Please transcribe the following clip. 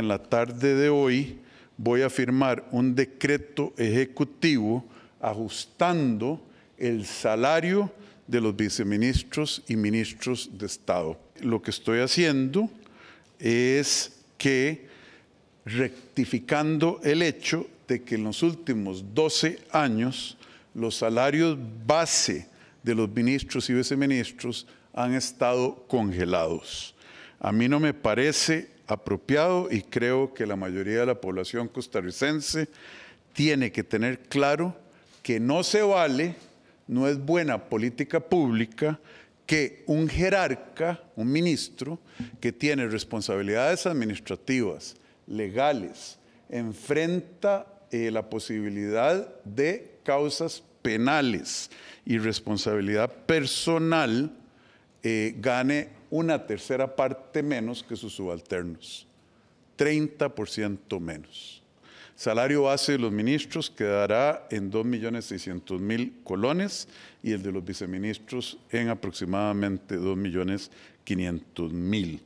en la tarde de hoy voy a firmar un decreto ejecutivo ajustando el salario de los viceministros y ministros de Estado. Lo que estoy haciendo es que rectificando el hecho de que en los últimos 12 años los salarios base de los ministros y viceministros han estado congelados. A mí no me parece apropiado y creo que la mayoría de la población costarricense tiene que tener claro que no se vale, no es buena política pública que un jerarca, un ministro, que tiene responsabilidades administrativas, legales, enfrenta eh, la posibilidad de causas penales y responsabilidad personal, eh, gane una tercera parte menos que sus subalternos, 30% menos. Salario base de los ministros quedará en 2.600.000 colones y el de los viceministros en aproximadamente 2.500.000.